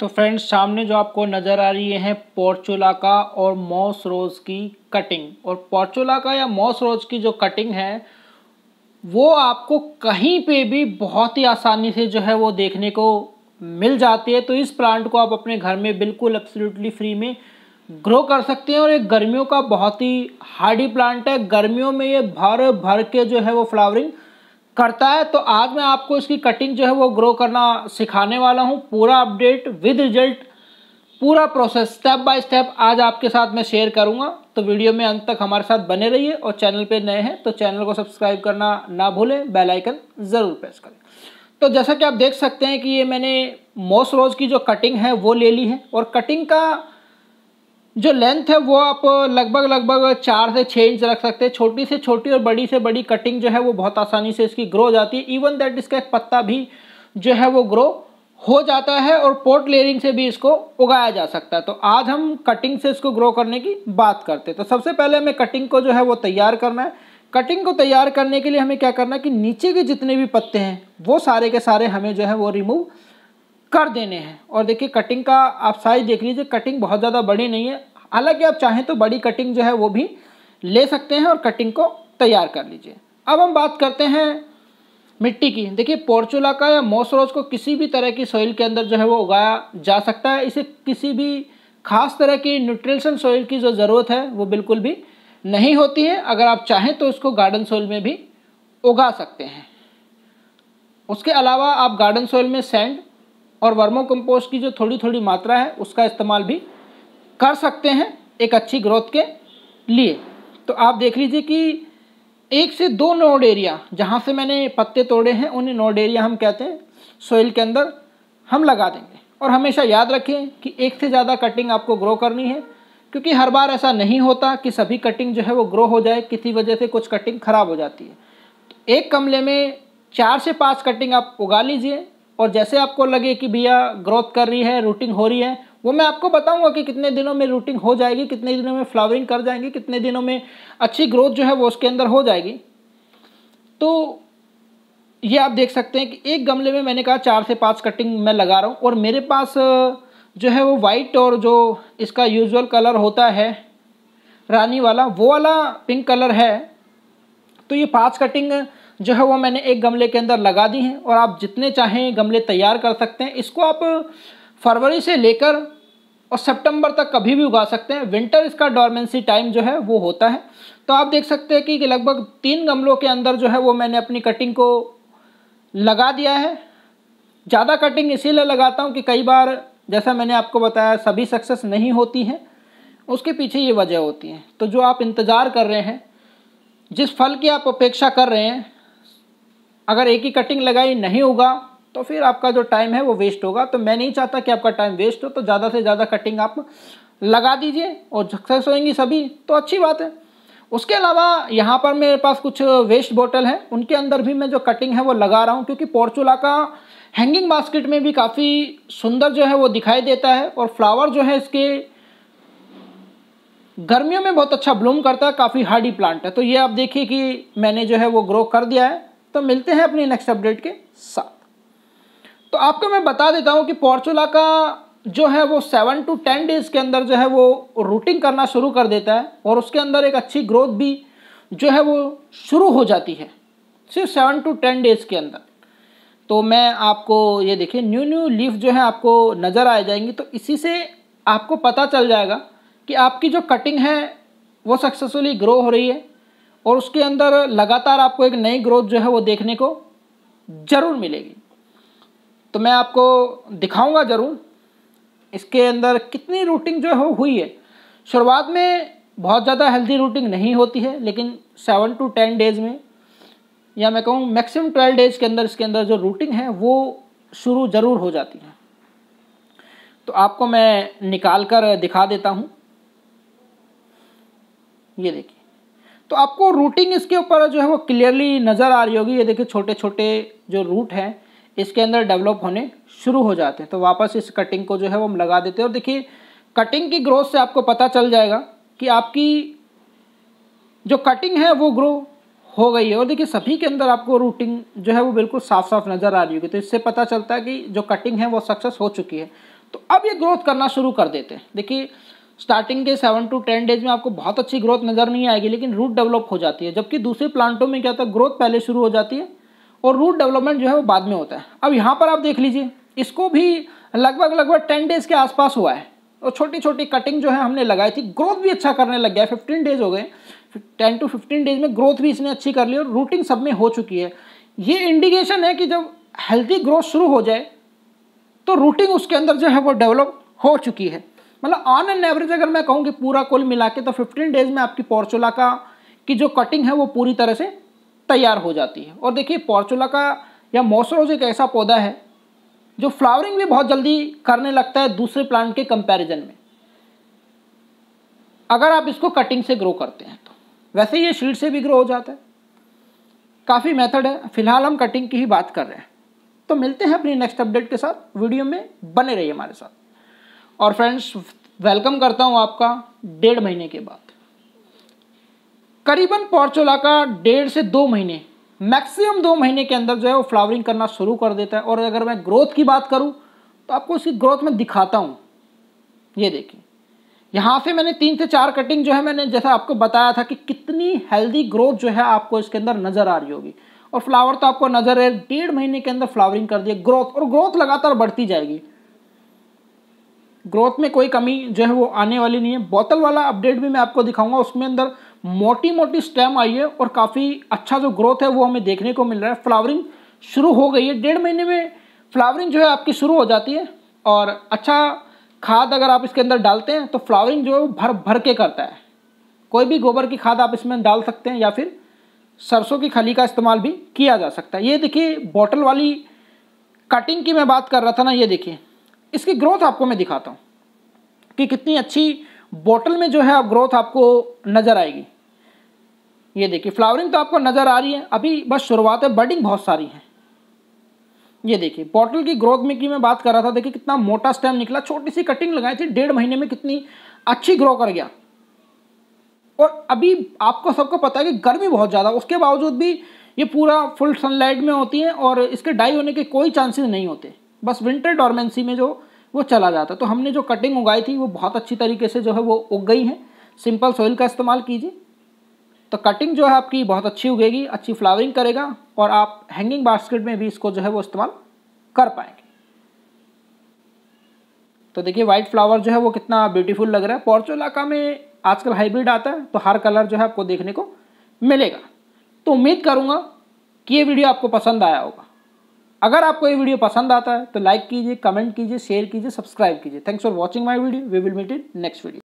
तो फ्रेंड्स सामने जो आपको नज़र आ रही है पोर्चुला का और मॉस रोज़ की कटिंग और पोर्चुला का या मॉस रोज़ की जो कटिंग है वो आपको कहीं पे भी बहुत ही आसानी से जो है वो देखने को मिल जाती है तो इस प्लांट को आप अपने घर में बिल्कुल एब्सोल्युटली फ्री में ग्रो कर सकते हैं और ये गर्मियों का बहुत ही हार्डी प्लांट है गर्मियों में ये भर भर के जो है वो फ्लावरिंग करता है तो आज मैं आपको इसकी कटिंग जो है वो ग्रो करना सिखाने वाला हूँ पूरा अपडेट विद रिजल्ट पूरा प्रोसेस स्टेप बाय स्टेप आज आपके साथ मैं शेयर करूँगा तो वीडियो में अंत तक हमारे साथ बने रहिए और चैनल पे नए हैं तो चैनल को सब्सक्राइब करना ना भूलें बेल आइकन ज़रूर प्रेस करें तो जैसा कि आप देख सकते हैं कि ये मैंने मोस रोज़ की जो कटिंग है वो ले ली है और कटिंग का जो लेंथ है वो आप लगभग लगभग चार से छः इंच रख सकते हैं छोटी से छोटी और बड़ी से बड़ी कटिंग जो है वो बहुत आसानी से इसकी ग्रो हो जाती है इवन दैट इसका एक पत्ता भी जो है वो ग्रो हो जाता है और पोर्ट लेयरिंग से भी इसको उगाया जा सकता है तो आज हम कटिंग से इसको ग्रो करने की बात करते हैं तो सबसे पहले हमें कटिंग को जो है वो तैयार करना है कटिंग को तैयार करने के लिए हमें क्या करना है कि नीचे के जितने भी पत्ते हैं वो सारे के सारे हमें जो है वो रिमूव कर देने हैं और देखिए कटिंग का आप साइज देख लीजिए कटिंग बहुत ज़्यादा बड़ी नहीं है हालांकि आप चाहें तो बड़ी कटिंग जो है वो भी ले सकते हैं और कटिंग को तैयार कर लीजिए अब हम बात करते हैं मिट्टी की देखिए पोर्चुला का या मोसरोज को किसी भी तरह की सॉइल के अंदर जो है वो उगाया जा सकता है इसे किसी भी खास तरह की न्यूट्रिशन सॉइल की जो ज़रूरत है वो बिल्कुल भी नहीं होती है अगर आप चाहें तो इसको गार्डन सॉइल में भी उगा सकते हैं उसके अलावा आप गार्डन सॉइल में सैंड और वर्मो कंपोस्ट की जो थोड़ी थोड़ी मात्रा है उसका इस्तेमाल भी कर सकते हैं एक अच्छी ग्रोथ के लिए तो आप देख लीजिए कि एक से दो नोड एरिया जहाँ से मैंने पत्ते तोड़े हैं उन्हें नोड एरिया हम कहते हैं सोइल के अंदर हम लगा देंगे और हमेशा याद रखें कि एक से ज़्यादा कटिंग आपको ग्रो करनी है क्योंकि हर बार ऐसा नहीं होता कि सभी कटिंग जो है वो ग्रो हो जाए किसी वजह से कुछ कटिंग ख़राब हो जाती है तो एक कमले में चार से पाँच कटिंग आप उगा लीजिए और जैसे आपको लगे कि भैया ग्रोथ कर रही है रूटिंग हो रही है वो मैं आपको बताऊंगा कि कितने दिनों में रूटिंग हो जाएगी कितने दिनों में फ्लावरिंग कर जाएंगी कितने दिनों में अच्छी ग्रोथ जो है वो उसके अंदर हो जाएगी तो ये आप देख सकते हैं कि एक गमले में मैंने कहा चार से पाँच कटिंग मैं लगा रहा हूँ और मेरे पास जो है वो वाइट और जो इसका यूजल कलर होता है रानी वाला वो वाला पिंक कलर है तो ये पाँच कटिंग जो है वो मैंने एक गमले के अंदर लगा दी हैं और आप जितने चाहें गमले तैयार कर सकते हैं इसको आप फरवरी से लेकर और सितंबर तक कभी भी उगा सकते हैं विंटर इसका डॉर्मेंसी टाइम जो है वो होता है तो आप देख सकते हैं कि, कि लगभग तीन गमलों के अंदर जो है वो मैंने अपनी कटिंग को लगा दिया है ज़्यादा कटिंग इसीलिए लगाता हूँ कि कई बार जैसा मैंने आपको बताया सभी सक्सेस नहीं होती हैं उसके पीछे ये वजह होती है तो जो आप इंतज़ार कर रहे हैं जिस फल की आप अपेक्षा कर रहे हैं अगर एक ही कटिंग लगाई नहीं होगा तो फिर आपका जो टाइम है वो वेस्ट होगा तो मैं नहीं चाहता कि आपका टाइम वेस्ट हो तो ज़्यादा से ज़्यादा कटिंग आप लगा दीजिए और सक्सेस होएंगी सभी तो अच्छी बात है उसके अलावा यहाँ पर मेरे पास कुछ वेस्ट बोतल हैं उनके अंदर भी मैं जो कटिंग है वो लगा रहा हूँ क्योंकि पोर्चुला का हैंगिंग बास्केट में भी काफ़ी सुंदर जो है वो दिखाई देता है और फ्लावर जो है इसके गर्मियों में बहुत अच्छा ब्लूम करता है काफ़ी हार्डी प्लांट है तो ये आप देखिए कि मैंने जो है वो ग्रो कर दिया है तो मिलते हैं अपनी नेक्स्ट अपडेट के साथ तो आपको मैं बता देता हूँ कि पॉर्चुला का जो है वो सेवन टू टेन डेज के अंदर जो है वो रूटिंग करना शुरू कर देता है और उसके अंदर एक अच्छी ग्रोथ भी जो है वो शुरू हो जाती है सिर्फ सेवन टू टेन डेज के अंदर तो मैं आपको ये देखिए न्यू न्यू लीफ जो है आपको नज़र आ जाएंगी तो इसी से आपको पता चल जाएगा कि आपकी जो कटिंग है वो सक्सेसफुली ग्रो हो रही है और उसके अंदर लगातार आपको एक नई ग्रोथ जो है वो देखने को ज़रूर मिलेगी तो मैं आपको दिखाऊंगा ज़रूर इसके अंदर कितनी रूटिंग जो है वो हुई है शुरुआत में बहुत ज़्यादा हेल्दी रूटिंग नहीं होती है लेकिन सेवन टू टेन डेज़ में या मैं कहूँ मैक्सिमम ट्वेल्व डेज़ के अंदर इसके अंदर जो रूटिंग है वो शुरू ज़रूर हो जाती है तो आपको मैं निकाल कर दिखा देता हूँ ये देखिए तो आपको रूटिंग इसके ऊपर जो है वो क्लियरली नज़र आ रही होगी ये देखिए छोटे छोटे जो रूट हैं इसके अंदर डेवलप होने शुरू हो जाते हैं तो वापस इस कटिंग को जो है वो हम लगा देते हैं और देखिए कटिंग की ग्रोथ से आपको पता चल जाएगा कि आपकी जो कटिंग है वो ग्रो हो गई है और देखिए सभी के अंदर आपको रूटिंग जो है वो बिल्कुल साफ साफ नज़र आ रही होगी तो इससे पता चलता है कि जो कटिंग है वो सक्सेस हो चुकी है तो अब ये ग्रोथ करना शुरू कर देते हैं देखिए स्टार्टिंग के सेवन टू टेन डेज में आपको बहुत अच्छी ग्रोथ नज़र नहीं आएगी लेकिन रूट डेवलप हो जाती है जबकि दूसरे प्लांटों में क्या होता है ग्रोथ पहले शुरू हो जाती है और रूट डेवलपमेंट जो है वो बाद में होता है अब यहाँ पर आप देख लीजिए इसको भी लगभग लगभग टेन डेज़ के आसपास हुआ है और छोटी छोटी कटिंग जो है हमने लगाई थी ग्रोथ भी अच्छा करने लग गया फिफ्टीन डेज हो गए टेन टू फिफ्टीन डेज में ग्रोथ भी इसने अच्छी कर ली और रूटिंग सब में हो चुकी है ये इंडिकेशन है कि जब हेल्थी ग्रोथ शुरू हो जाए तो रूटिंग उसके अंदर जो है वो डेवलप हो चुकी है मतलब ऑन एन एवरेज अगर मैं कहूँ कि पूरा कुल मिला के तो फिफ्टीन डेज में आपकी पोर्चोला का की जो कटिंग है वो पूरी तरह से तैयार हो जाती है और देखिए पोर्चोला का या मोसरोज एक ऐसा पौधा है जो फ्लावरिंग भी बहुत जल्दी करने लगता है दूसरे प्लांट के कंपैरिजन में अगर आप इसको कटिंग से ग्रो करते हैं तो वैसे ये शीड से भी ग्रो हो जाता है काफ़ी मेथड है फिलहाल हम कटिंग की ही बात कर रहे हैं तो मिलते हैं अपनी नेक्स्ट अपडेट के साथ वीडियो में बने रहिए हमारे साथ और फ्रेंड्स वेलकम करता हूँ आपका डेढ़ महीने के बाद करीबन पौरचोला का डेढ़ से दो महीने मैक्सिमम दो महीने के अंदर जो है वो फ्लावरिंग करना शुरू कर देता है और अगर मैं ग्रोथ की बात करूँ तो आपको इसकी ग्रोथ में दिखाता हूं ये देखिए यहां से मैंने तीन से चार कटिंग जो है मैंने जैसा आपको बताया था कि कितनी हेल्दी ग्रोथ जो है आपको इसके अंदर नज़र आ रही होगी और फ्लावर तो आपको नज़र है डेढ़ महीने के अंदर फ्लावरिंग कर दिया ग्रोथ और ग्रोथ लगातार बढ़ती जाएगी ग्रोथ में कोई कमी जो है वो आने वाली नहीं है बोतल वाला अपडेट भी मैं आपको दिखाऊंगा उसमें अंदर मोटी मोटी स्टेम आई है और काफ़ी अच्छा जो ग्रोथ है वो हमें देखने को मिल रहा है फ्लावरिंग शुरू हो गई है डेढ़ महीने में फ्लावरिंग जो है आपकी शुरू हो जाती है और अच्छा खाद अगर आप इसके अंदर डालते हैं तो फ्लावरिंग जो है वो भर भर के करता है कोई भी गोबर की खाद आप इसमें डाल सकते हैं या फिर सरसों की खली का इस्तेमाल भी किया जा सकता है ये देखिए बॉटल वाली कटिंग की मैं बात कर रहा था ना ये देखिए इसकी ग्रोथ आपको मैं दिखाता हूँ कि कितनी अच्छी बॉटल में जो है आप ग्रोथ आपको नज़र आएगी ये देखिए फ्लावरिंग तो आपको नज़र आ रही है अभी बस शुरुआत है बर्डिंग बहुत सारी है ये देखिए बॉटल की ग्रोथ में की मैं बात कर रहा था देखिए कितना मोटा स्टेम निकला छोटी सी कटिंग लगाई थी डेढ़ महीने में कितनी अच्छी ग्रो कर गया और अभी आपको सबको पता है कि गर्मी बहुत ज़्यादा उसके बावजूद भी ये पूरा फुल सनलाइट में होती है और इसके डाई होने के कोई चांसेस नहीं होते बस विंटर डॉर्मेंसी में जो वो चला जाता तो हमने जो कटिंग उगाई थी वो बहुत अच्छी तरीके से जो है वो उग गई है सिंपल सोइल का इस्तेमाल कीजिए तो कटिंग जो है आपकी बहुत अच्छी उगेगी अच्छी फ्लावरिंग करेगा और आप हैंगिंग बास्केट में भी इसको जो है वो इस्तेमाल कर पाएंगे तो देखिए वाइट फ्लावर जो है वो कितना ब्यूटीफुल लग रहा है इलाका में आजकल हाइब्रिड आता है तो हर कलर जो है आपको देखने को मिलेगा तो उम्मीद करूँगा कि ये वीडियो आपको पसंद आया होगा अगर आपको ये वीडियो पसंद आता है तो लाइक कीजिए कमेंट कीजिए शेयर कीजिए सब्सक्राइब कीजिए thanks for watching my video we will meet in next video